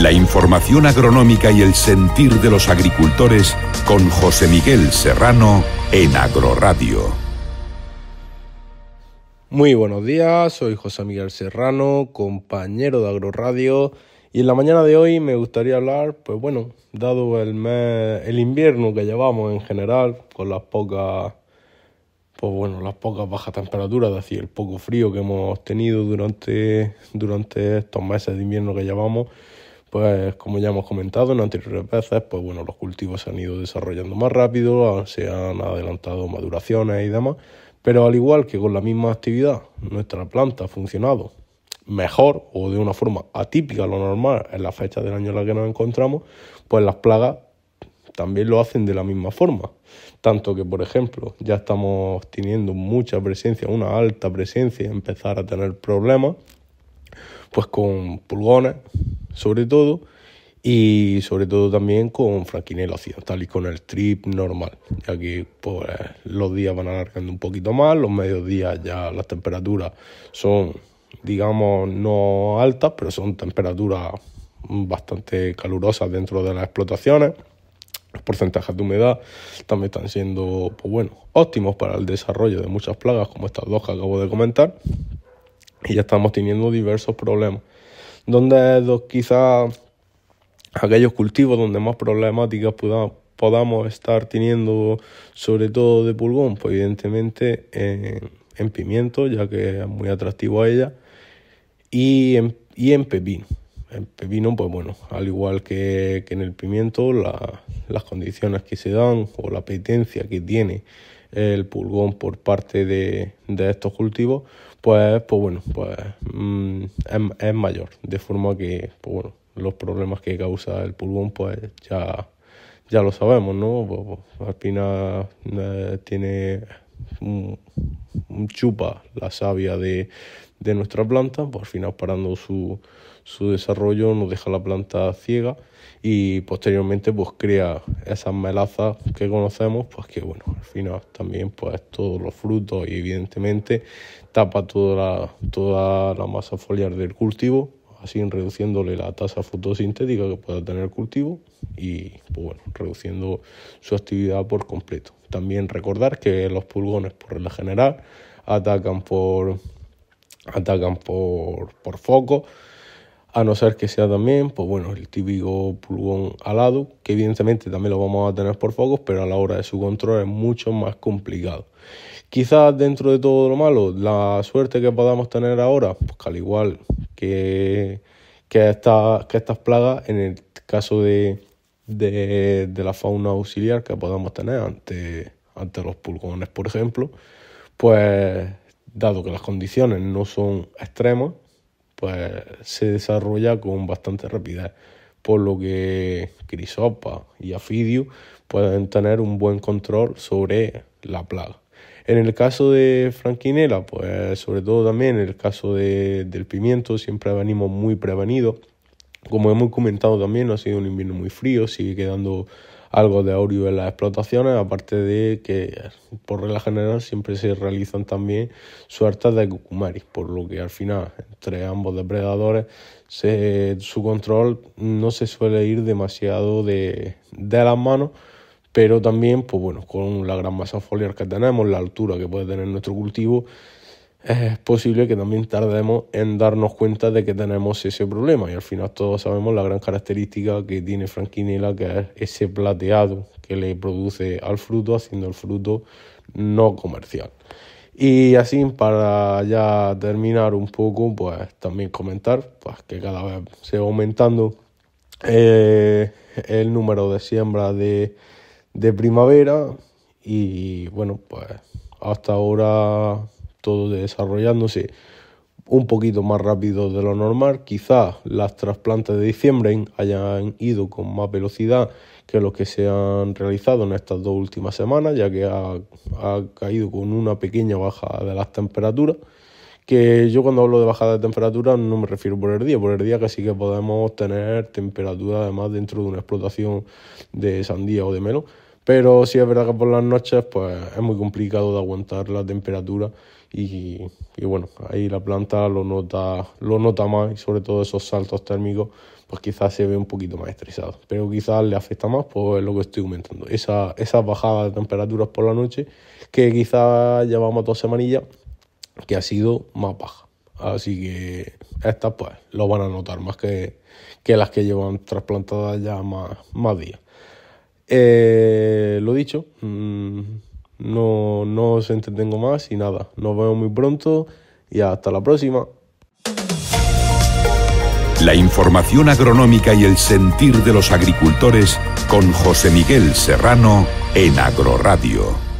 La información agronómica y el sentir de los agricultores con José Miguel Serrano en Agroradio. Muy buenos días, soy José Miguel Serrano, compañero de Agroradio. Y en la mañana de hoy me gustaría hablar, pues bueno, dado el, el invierno que llevamos en general, con las pocas, pues bueno, las pocas bajas temperaturas, es decir, el poco frío que hemos tenido durante, durante estos meses de invierno que llevamos, pues como ya hemos comentado en anteriores veces, pues bueno, los cultivos se han ido desarrollando más rápido, ah, se han adelantado maduraciones y demás, pero al igual que con la misma actividad, nuestra planta ha funcionado mejor o de una forma atípica a lo normal en la fecha del año en la que nos encontramos, pues las plagas también lo hacen de la misma forma. Tanto que, por ejemplo, ya estamos teniendo mucha presencia, una alta presencia, empezar a tener problemas, pues con pulgones, sobre todo, y sobre todo también con franquinela tal y con el trip normal, ya que pues, los días van alargando un poquito más, los mediodías ya las temperaturas son, digamos, no altas, pero son temperaturas bastante calurosas dentro de las explotaciones. Los porcentajes de humedad también están siendo pues bueno, óptimos para el desarrollo de muchas plagas como estas dos que acabo de comentar. Y ya estamos teniendo diversos problemas donde quizás aquellos cultivos donde más problemáticas podamos, estar teniendo, sobre todo de pulgón, pues evidentemente en, en pimiento, ya que es muy atractivo a ella, y en, y en pepino. En pepino, pues bueno, al igual que, que en el pimiento, la, las condiciones que se dan o la apetencia que tiene el pulgón por parte de, de estos cultivos, pues, pues bueno, pues mm, es, mayor, de forma que, pues bueno, los problemas que causa el pulmón, pues ya, ya lo sabemos, ¿no? Pues, pues al eh, tiene un, chupa la savia de, de nuestra planta, por pues fin final parando su su desarrollo nos deja la planta ciega y posteriormente pues crea esas melazas que conocemos, pues que bueno, al final también pues todos los frutos y evidentemente tapa toda la, toda la masa foliar del cultivo, así reduciéndole la tasa fotosintética que pueda tener el cultivo y pues, bueno, reduciendo su actividad por completo. También recordar que los pulgones por lo general atacan por atacan por, por foco a no ser que sea también, pues bueno, el típico pulgón alado, que evidentemente también lo vamos a tener por focos, pero a la hora de su control es mucho más complicado. Quizás dentro de todo lo malo, la suerte que podamos tener ahora, pues que al igual que, que, estas plagas, en el caso de, la fauna auxiliar que podamos tener ante, ante los pulgones, por ejemplo, pues dado que las condiciones no son extremas, pues, se desarrolla con bastante rapidez, por lo que Crisopa y Afidio pueden tener un buen control sobre la plaga. En el caso de Franquinela, pues sobre todo también en el caso de, del pimiento, siempre venimos muy prevenidos. Como hemos comentado también, no ha sido un invierno muy frío, sigue quedando algo de aurio en las explotaciones, aparte de que por regla general siempre se realizan también suertes de cucumaris, por lo que al final entre ambos depredadores se, su control no se suele ir demasiado de, de las manos pero también, pues bueno, con la gran masa foliar que tenemos, la altura que puede tener nuestro cultivo, es posible que también tardemos en darnos cuenta de que tenemos ese problema. Y al final todos sabemos la gran característica que tiene Franquinela, que es ese plateado que le produce al fruto, haciendo el fruto no comercial. Y así para ya terminar un poco, pues también comentar pues, que cada vez se va aumentando eh, el número de siembras de, de primavera. Y bueno, pues hasta ahora todo desarrollándose un poquito más rápido de lo normal. Quizás las trasplantes de diciembre hayan ido con más velocidad que los que se han realizado en estas dos últimas semanas, ya que ha, caído con una pequeña baja de las temperaturas. Que yo cuando hablo de bajada de temperatura no me refiero por el día, por el día que sí que podemos tener temperaturas además dentro de una explotación de sandía o de menos. Pero sí es verdad que por las noches pues, es muy complicado de aguantar la temperatura y, bueno, ahí la planta lo nota, lo nota más y sobre todo esos saltos térmicos pues quizás se ve un poquito más estresado. Pero quizás le afecta más pues lo que estoy comentando, esa, esas bajadas de temperaturas por la noche que quizás llevamos dos semanillas que ha sido más baja. Así que estas pues lo van a notar más que, las que llevan trasplantadas ya más, más días. Eh, lo dicho, mm, no, no os entretengo más y nada. Nos vemos muy pronto y hasta la próxima. La información agronómica y el sentir de los agricultores con José Miguel Serrano en Agroradio.